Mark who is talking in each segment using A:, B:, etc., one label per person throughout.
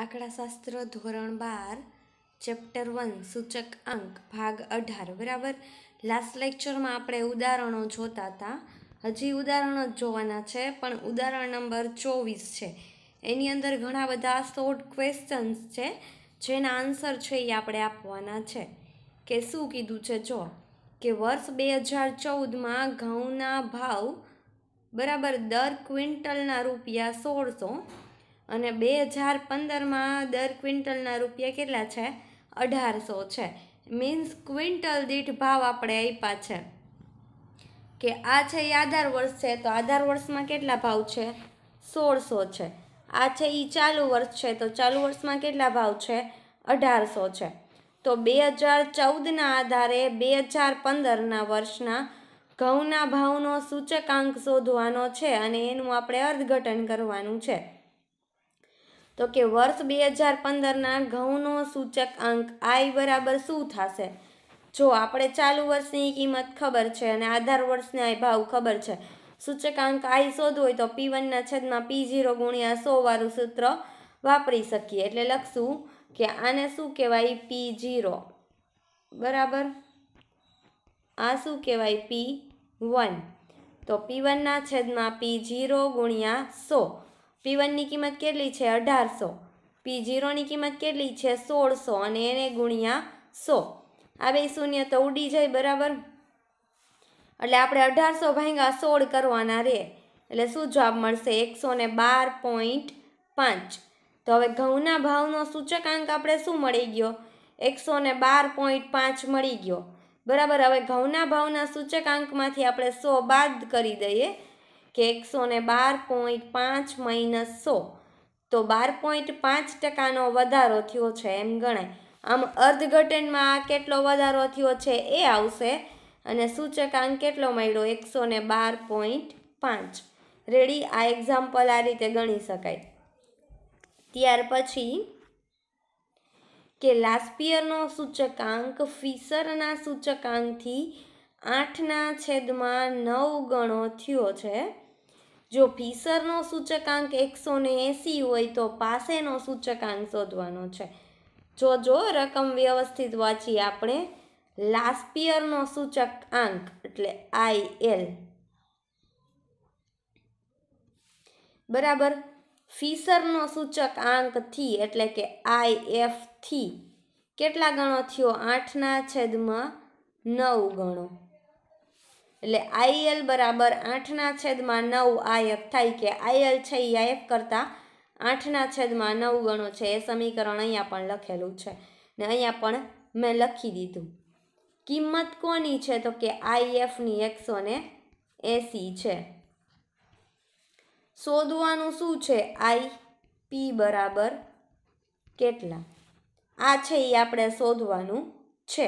A: આંકડાશાસ્ત્ર ધોરણ બાર chapter one સૂચક અંક ભાગ અઢાર બરાબર લાસ્ટ લેક્ચરમાં આપણે ઉદાહરણો જોતા હતા હજી ઉદાહરણો જ જોવાના છે પણ ઉદાહરણ નંબર ચોવીસ છે એની અંદર ઘણા બધા શોર્ટ ક્વેશ્ચન્સ છે જેના આન્સર છે એ આપણે આપવાના છે કે શું કીધું છે જો કે વર્ષ બે હજાર ચૌદમાં ઘઉંના ભાવ બરાબર દર ક્વિન્ટલના રૂપિયા સોળસો અને બે હજાર પંદરમાં દર ક્વિન્ટલના રૂપિયા કેટલા છે અઢારસો છે મીન્સ ક્વિન્ટલ દીઠ ભાવ આપણે આપ્યા છે કે આ છે એ આધાર વર્ષ છે તો આધાર વર્ષમાં કેટલા ભાવ છે સોળસો છે આ છે એ ચાલુ વર્ષ છે તો ચાલુ વર્ષમાં કેટલા ભાવ છે અઢારસો છે તો બે હજાર ચૌદના આધારે બે હજાર પંદરના વર્ષના ઘઉંના ભાવનો સૂચકાંક શોધવાનો છે અને એનું આપણે અર્થઘટન કરવાનું છે તો કે વર્ષ બે હજાર પંદરના ઘઉંનો સૂચક અંક આઈ બરાબર શું થશે જો આપણે ચાલુ વર્ષની કિંમત ખબર છે અને આધાર વર્ષને આ ભાવ ખબર છે સૂચકાંક આઈ શોધવું હોય તો પી વનના છેદમાં પી ઝીરો ગુણ્યા સોવાળું સૂત્ર વાપરી શકીએ એટલે લખશું કે આને શું કહેવાય પી ઝીરો બરાબર આ શું કહેવાય પી વન તો પી વનના છેદમાં પી ઝીરો ગુણ્યા સો પી વનની કિંમત કેટલી છે અઢારસો પી જીરોની કિંમત કેટલી છે સોળસો અને એને ગુણ્યા સો આ બે શૂન્ય તો ઉડી જાય બરાબર એટલે આપણે અઢારસો ભાંગા સોળ કરવાના રહે એટલે શું જવાબ મળશે એકસો ને બાર પોઈન્ટ પાંચ તો હવે ઘઉંના ભાવનો સૂચકાંક આપણે શું મળી ગયો એકસો ને બાર પોઈન્ટ પાંચ મળી ગયો બરાબર હવે ઘઉંના ભાવના સૂચકાંકમાંથી આપણે સો બાદ કરી દઈએ કે એકસો ને બાર પોઈન્ટ પાંચ માઇનસ સો તો બાર પોઈન્ટ પાંચ ટકાનો વધારો થયો છે એમ ગણાય આમ અર્ધઘટનમાં કેટલો વધારો થયો છે એ આવશે અને સૂચકાંક કેટલો મળ્યો એકસો ને બાર પોઈન્ટ પાંચ રેડી આ એક્ઝામ્પલ આ રીતે ગણી શકાય ત્યાર પછી કે લાસ્પિયરનો સૂચકાંક ફિસરના સૂચકાંકથી આઠના છેદમાં નવ ગણો થયો છે જો ફીસરનો સૂચકાંક એકસો ને એંસી હોય તો પાસેનો સૂચકાંક શોધવાનો છે જો જો રકમ વ્યવસ્થિત વાંચી આપણે લાસ્પિયરનો સૂચક આંક એટલે આઈ એલ બરાબર ફીસરનો સૂચક આંક થી એટલે કે આઈ એફ થી કેટલા ગણો થયો આઠના છેદમાં નવ ગણો એટલે આઈએલ બરાબર આઠના છેદમાં નવ આયફ થાય કે આઈએલ છે એ આયફ કરતાં આઠના છેદમાં નવ ગણો છે એ સમીકરણ અહીંયા પણ લખેલું છે ને અહીંયા પણ મેં લખી દીધું કિંમત કોની છે તો કે આઈએફની એકસો ને છે શોધવાનું શું છે આઈ પી બરાબર કેટલા આ છે એ આપણે શોધવાનું છે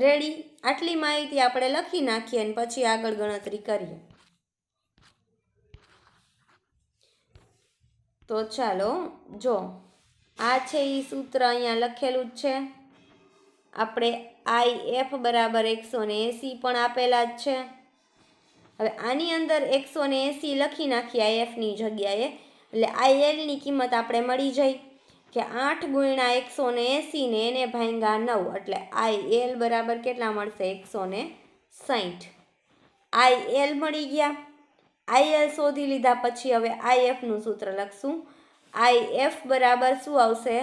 A: રેડી આટલી માહિતી આપણે લખી નાખીએ અને પછી આગળ ગણતરી કરીએ તો ચાલો જો આ છે એ સૂત્ર અહીંયા લખેલું જ છે આપણે આઈ એફ બરાબર એકસો ને પણ આપેલા જ છે હવે આની અંદર એકસો ને લખી નાખીએ આઈ એફની જગ્યાએ એટલે આઈ એલની કિંમત આપણે મળી જાય કે આઠ ગુણ્યા એકસો ને એંસીને એને ભાંગા નવ એટલે આઈ એલ બરાબર કેટલા મળશે એકસો ને સાહીઠ આઈ એલ મળી ગયા આઈ એલ શોધી લીધા પછી હવે આઈ એફનું સૂત્ર લખશું આઈ એફ બરાબર શું આવશે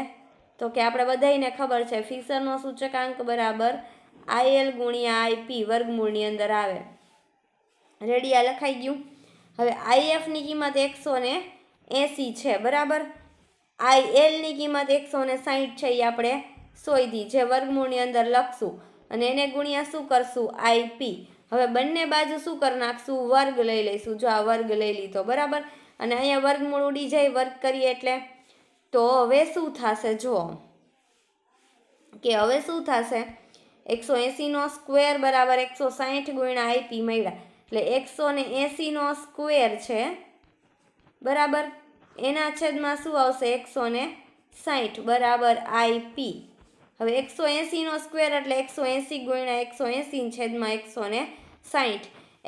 A: તો કે આપણે બધાને ખબર છે ફિશરનો સૂચકાંક બરાબર આઈ એલ ગુણ્યા આઈ પી વર્ગમૂળની અંદર આવે રેડિયા લખાઈ ગયું હવે આઈએફની કિંમત એકસો ને એંસી છે બરાબર આઈ એલની કિંમત એકસો ને સાહીઠ છે એ આપણે સોયધી જે વર્ગમૂળની અંદર લખશું અને એને ગુણ્યા શું કરશું આઈપી હવે બંને બાજુ શું કરી નાખશું વર્ગ લઈ લઈશું જો આ વર્ગ લઈ લીધો બરાબર અને અહીંયા વર્ગમૂળ ઉડી જાય વર્ગ કરીએ એટલે તો હવે શું થશે જો કે હવે શું થશે એકસો એંસીનો સ્ક્વેર બરાબર એકસો સાહીઠ ગુણ્યા આઈપી મળ્યા એટલે એકસો ને એંસીનો સ્ક્વેર છે બરાબર એના છેદમાં શું આવશે એકસો ને સાહીઠ બરાબર આઈ પી હવે એકસો એંસીનો સ્ક્વેર એટલે એકસો એંસી ગુણ્યા એકસો એંસી છેદમાં એકસો ને સાઠ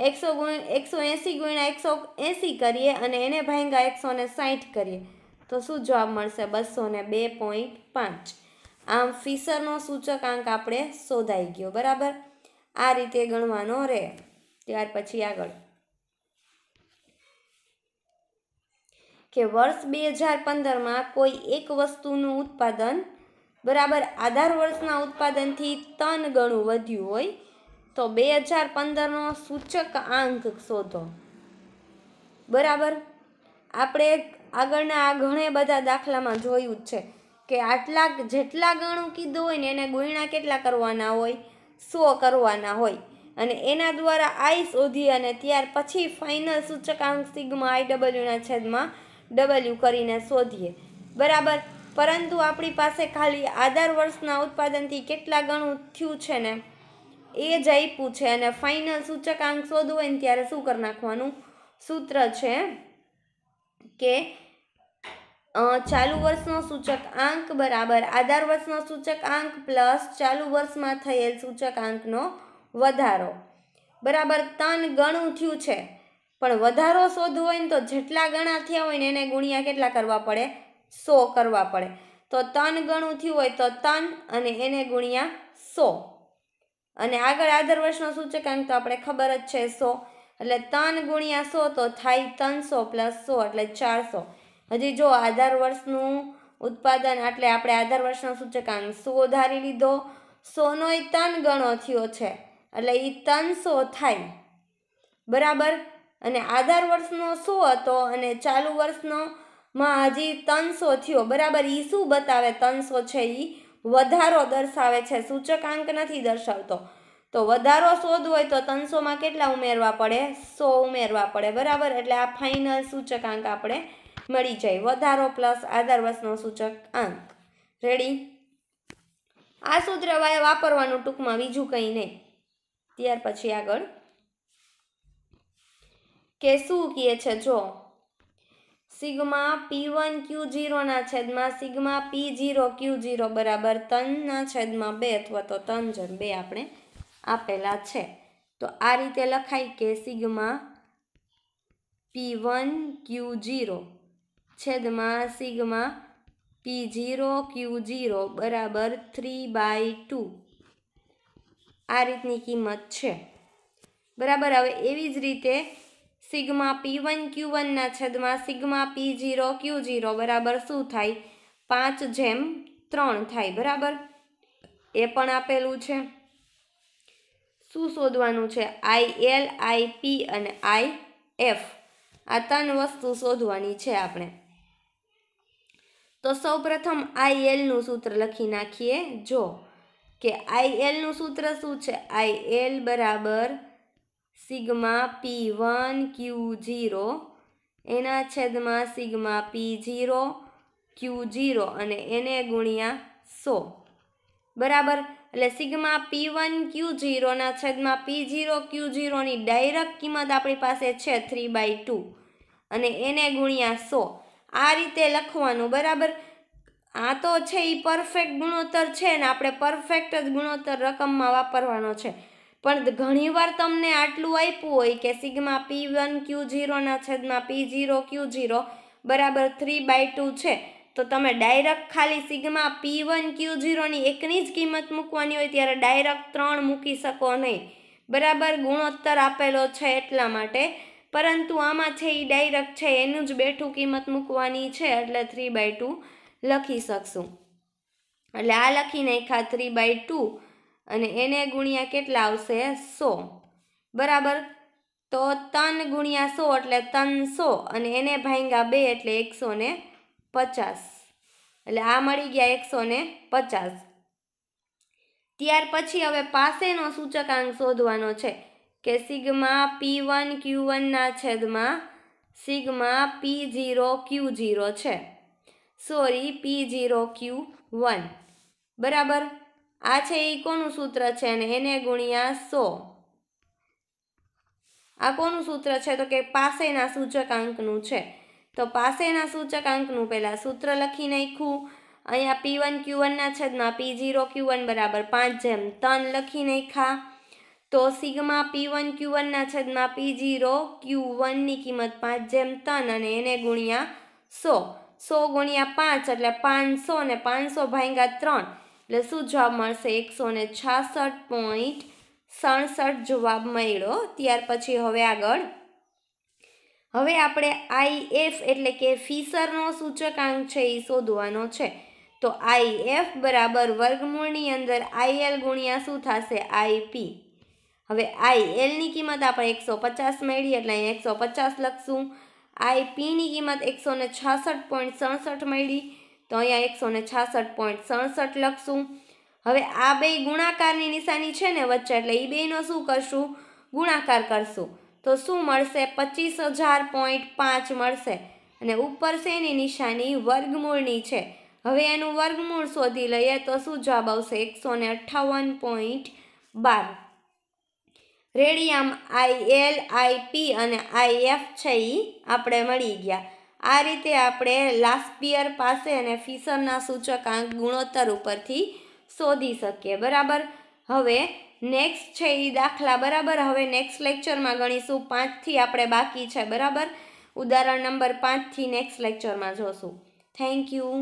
A: એકસો ગુણ એકસો એંસી ગુણ્યા એકસો એંસી કરીએ અને એને ભાંગા એકસો ને સાહીઠ કરીએ તો શું જવાબ મળશે બસો ને બે પોઈન્ટ પાંચ આમ ફિસરનો સૂચકાંક આપણે શોધાઈ ગયો બરાબર આ રીતે ગણવાનો રહે ત્યાર પછી આગળ કે વર્ષ બે હજાર પંદરમાં કોઈ એક વસ્તુનું ઉત્પાદન બરાબર આધાર વર્ષના ઉત્પાદનથી ત્રણ ગણું વધ્યું હોય તો બે હજાર પંદરનો સૂચક આંક શોધો બરાબર આપણે આગળના આ ઘણે બધા દાખલામાં જોયું જ છે કે આટલા જેટલા ગણું કીધું હોય ને એને ગુણ્યા કેટલા કરવાના હોય સો કરવાના હોય અને એના દ્વારા આઈ શોધી અને ત્યાર પછી ફાઇનલ સૂચકાંક સિગ્મા આઈ ડબલ્યુના છેદમાં ડબલ્યુ કરીને શોધીએ બરાબર પરંતુ આપણી પાસે ખાલી આધાર વર્ષના ઉત્પાદનથી કેટલા ગણું થયું છે ને એ જ આપ્યું છે અને ફાઇનલ સૂચકાંક શોધવું હોય ને ત્યારે શું કરી નાખવાનું સૂત્ર છે કે ચાલુ વર્ષનો સૂચક આંક બરાબર આધાર વર્ષનો સૂચક આંક પ્લસ ચાલુ વર્ષમાં થયેલ સૂચક આંકનો વધારો બરાબર તન ગણું થયું છે પણ વધારો શોધવો હોય ને તો જેટલા ગણા થયા હોય ને એને ગુણ્યા કેટલા કરવા પડે સો કરવા પડે તો તન ગણું થયું હોય તો તન અને એને ગુણ્યા સો અને આગળ આદર વર્ષનો સૂચકાંક તો આપણે ખબર જ છે સો એટલે તન ગુણ્યા સો તો થાય ત્રણસો પ્લસ સો એટલે ચારસો હજી જો આધાર વર્ષનું ઉત્પાદન એટલે આપણે આધાર વર્ષનો સૂચકાંક સો ધારી લીધો સોનો એ ત્રણ ગણો થયો છે એટલે એ ત્રણસો થાય બરાબર અને આધાર વર્ષનો સો હતો અને ચાલુ વર્ષનો માં હજી ત્રણસો થયો બરાબર એ શું બતાવે ત્રણસો છે એ વધારો દર્શાવે છે સૂચકાંક નથી દર્શાવતો તો વધારો શોધ હોય તો ત્રણસોમાં કેટલા ઉમેરવા પડે સો ઉમેરવા પડે બરાબર એટલે આ ફાઇનલ સૂચકાંક આપણે મળી જાય વધારો પ્લસ આધાર વર્ષનો સૂચકાંક રેડી આ સૂત્ર વાપરવાનું ટૂંકમાં બીજું કંઈ નહીં ત્યાર પછી આગળ કે શું કહે છે જો સિગ્મા પી વન ક્યુ જીરોના છેદમાં sigma P zero Q zero બરાબર તનના છેદમાં બે અથવા તો ત્રણ જણ બે આપણે આપેલા છે તો આ રીતે લખાય કે sigma P one Q zero છેદમાં sigma P zero Q zero બરાબર થ્રી બાય ટુ આ રીતની કિંમત છે બરાબર હવે એવી જ રીતે સિગ્મા પી વન ક્યુ વનના છેદમાં sigma P zero Q zero બરાબર શું થાય પાંચ જેમ ત્રણ થાય બરાબર એ પણ આપેલું છે શું શોધવાનું છે આઈ એલ આઈ પી અને આઈ એફ આ ત્રણ વસ્તુ શોધવાની છે આપણે તો સૌપ્રથમ આઈ એલનું સૂત્ર લખી નાખીએ જો કે આઈ એલનું સૂત્ર શું છે આઈ એલ બરાબર sigma P one Q zero એના છેદમાં sigma P zero Q zero અને એને ગુણ્યા સો બરાબર એટલે સિગ્મા પી વન ક્યુ જીરોના છેદમાં પી જીરો ક્યુ જીરોની ડાયરેક્ટ કિંમત આપણી પાસે છે થ્રી બાય ટુ અને એને ગુણ્યા સો આ રીતે લખવાનું બરાબર આ તો છે એ પરફેક્ટ ગુણોત્તર છે ને આપણે પરફેક્ટ જ ગુણોત્તર રકમમાં વાપરવાનો છે પણ ઘણીવાર તમને આટલું આપ્યું હોય કે સિગ્મા પી વન ક્યુ ઝીરોના છેદમાં પી ઝીરો ક્યુ ઝીરો બરાબર થ્રી બાય ટુ છે તો તમે ડાયરેક્ટ ખાલી સિગ્મા પી વન ક્યુ ઝીરોની એકની જ કિંમત મૂકવાની હોય ત્યારે ડાયરેક્ટ ત્રણ મૂકી શકો નહીં બરાબર ગુણોત્તર આપેલો છે એટલા માટે પરંતુ આમાં છે એ ડાયરેક્ટ છે એનું જ બેઠું કિંમત મૂકવાની છે એટલે થ્રી બાય ટુ લખી શકશું એટલે આ લખી નાખ્યા થ્રી બાય ટુ અને એને ગુણ્યા કેટલા આવશે સો બરાબર તો તન ગુણ્યા સો એટલે ત્રણ સો અને એને ભાંગ્યા બે એટલે એકસો ને પચાસ એટલે આ મળી ગયા એકસો ને પચાસ ત્યાર પછી હવે પાસેનો સૂચકાંક શોધવાનો છે કે સિગ્મા પી વન ક્યુ વનના છેદમાં sigma P zero Q zero છે sorry P zero Q one બરાબર આ છે એ કોનું સૂત્ર છે અને એને ગુણ્યા સો આ કોનું સૂત્ર છે તો કે પાસેના સૂચકાંકનું છે તો પાસેના સૂચકાંકનું પહેલાં સૂત્ર લખી નાખ્યું અહીંયા પી વન ક્યુ વનના છેદમાં પી જીરો ક્યુ વન બરાબર પાંચ જેમ તન લખી નાખ્યા તો સિગમા પી વન ક્યુ વનના છેદમાં પી જીરો ક્યુ વનની કિંમત પાંચ જેમ તન અને એને ગુણ્યા સો સો ગુણ્યા પાંચ એટલે પાંચસો ને પાંચસો ભાંગ્યા ત્રણ એટલે શું જવાબ મળશે એકસો ને છાસઠ પોઈન્ટ સડસઠ જવાબ મળ્યો ત્યાર પછી હવે આગળ હવે આપણે આઈએફ એટલે કે ફિસરનો સૂચકાંક છે એ શોધવાનો છે તો આઈ એફ બરાબર વર્ગમૂળની અંદર આઈએલ ગુણ્યા શું થશે આઈપી હવે આઈ એલની કિંમત આપણે એકસો પચાસ મળી એટલે અહીંયા એકસો પચાસ લખશું આઈપીની કિંમત એકસો ને છાસઠ પોઈન્ટ સડસઠ મળી તો અહીંયા એકસો ને છાસઠ પોઈન્ટ સડસઠ લખશું હવે આ બે ગુણાકારની નિશાની છે ને વચ્ચે એટલે એ બેનો શું કરશું ગુણાકાર કરશું તો શું મળશે પચીસ હજાર પોઈન્ટ પાંચ મળશે અને ઉપર છે એની નિશાની વર્ગમૂળની છે હવે એનું વર્ગમૂળ શોધી લઈએ તો શું જવાબ આવશે એકસો ને અઠ્ઠાવન પોઈન્ટ બાર radium I L I P અને આઈ એફ છે એ આપણે મળી ગયા આ રીતે આપણે લાસ્પિયર પાસે અને ફિશરના સૂચકાંક ગુણોત્તર ઉપરથી શોધી શકીએ બરાબર હવે નેક્સ્ટ છે એ દાખલા બરાબર હવે નેક્સ્ટ લેક્ચરમાં ગણીશું પાંચથી આપણે બાકી છે બરાબર ઉદાહરણ નંબર પાંચથી નેક્સ્ટ લેક્ચરમાં જોશું થેન્ક યુ